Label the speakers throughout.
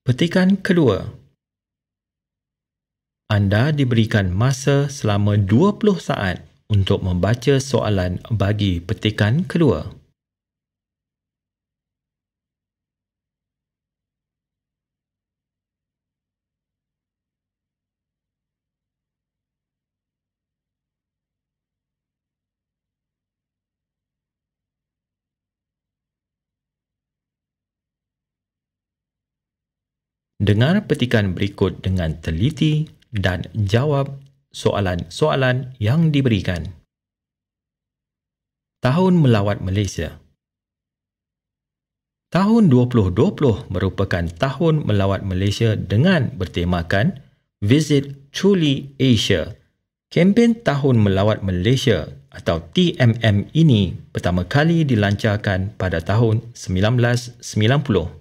Speaker 1: Petikan kedua. Anda diberikan masa selama 20 saat untuk membaca soalan bagi petikan kedua. Dengar petikan berikut dengan teliti dan jawab soalan-soalan yang diberikan. Tahun Melawat Malaysia Tahun 2020 merupakan tahun melawat Malaysia dengan bertemakan Visit Truly Asia. Kempen Tahun Melawat Malaysia atau TMM ini pertama kali dilancarkan pada tahun 1990.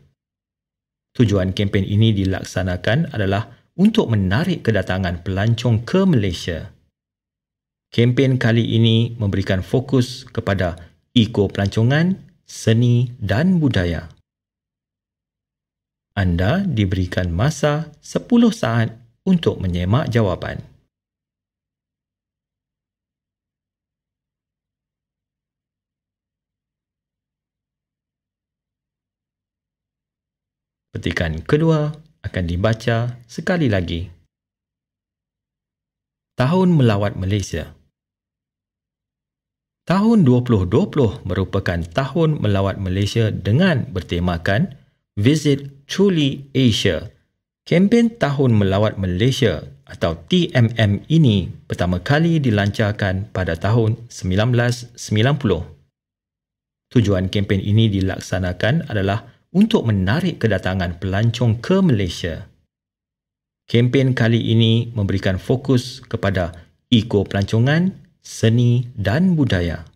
Speaker 1: Tujuan kempen ini dilaksanakan adalah untuk menarik kedatangan pelancong ke Malaysia. Kempen kali ini memberikan fokus kepada eko pelancongan, seni dan budaya. Anda diberikan masa 10 saat untuk menyemak jawapan. Petikan kedua akan dibaca sekali lagi. Tahun Melawat Malaysia Tahun 2020 merupakan tahun melawat Malaysia dengan bertemakan Visit Truly Asia. Kempen Tahun Melawat Malaysia atau TMM ini pertama kali dilancarkan pada tahun 1990. Tujuan kempen ini dilaksanakan adalah untuk menarik kedatangan pelancong ke Malaysia. Kempen kali ini memberikan fokus kepada eko pelancongan, seni dan budaya.